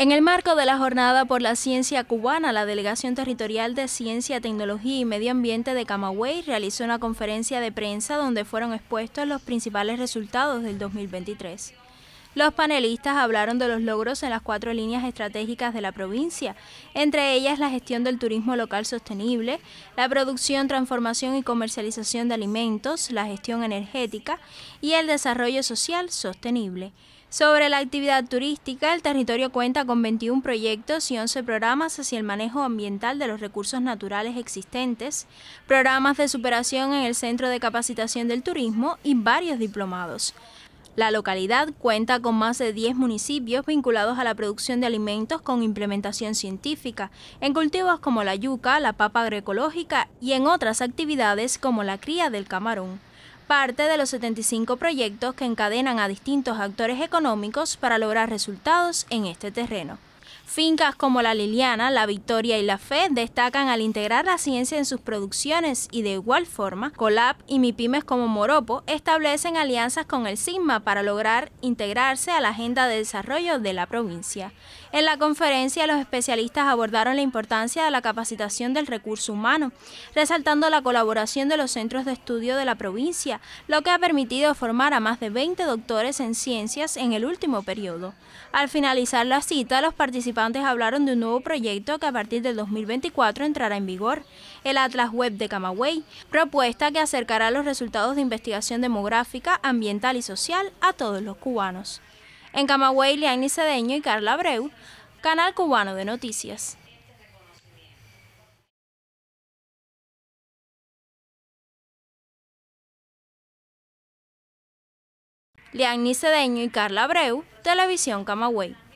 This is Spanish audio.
En el marco de la Jornada por la Ciencia Cubana, la Delegación Territorial de Ciencia, Tecnología y Medio Ambiente de Camagüey realizó una conferencia de prensa donde fueron expuestos los principales resultados del 2023. Los panelistas hablaron de los logros en las cuatro líneas estratégicas de la provincia, entre ellas la gestión del turismo local sostenible, la producción, transformación y comercialización de alimentos, la gestión energética y el desarrollo social sostenible. Sobre la actividad turística, el territorio cuenta con 21 proyectos y 11 programas hacia el manejo ambiental de los recursos naturales existentes, programas de superación en el Centro de Capacitación del Turismo y varios diplomados. La localidad cuenta con más de 10 municipios vinculados a la producción de alimentos con implementación científica, en cultivos como la yuca, la papa agroecológica y en otras actividades como la cría del camarón parte de los 75 proyectos que encadenan a distintos actores económicos para lograr resultados en este terreno. Fincas como La Liliana, La Victoria y La Fe destacan al integrar la ciencia en sus producciones y de igual forma, Colab y Mipimes como Moropo establecen alianzas con el SIGMA para lograr integrarse a la agenda de desarrollo de la provincia. En la conferencia, los especialistas abordaron la importancia de la capacitación del recurso humano, resaltando la colaboración de los centros de estudio de la provincia, lo que ha permitido formar a más de 20 doctores en ciencias en el último periodo. Al finalizar la cita, los participantes participantes hablaron de un nuevo proyecto que a partir del 2024 entrará en vigor, el Atlas Web de Camagüey, propuesta que acercará los resultados de investigación demográfica, ambiental y social a todos los cubanos. En Camagüey, Liani Cedeño y Carla Abreu, Canal Cubano de Noticias. Liani Cedeño y Carla Abreu, Televisión Camagüey.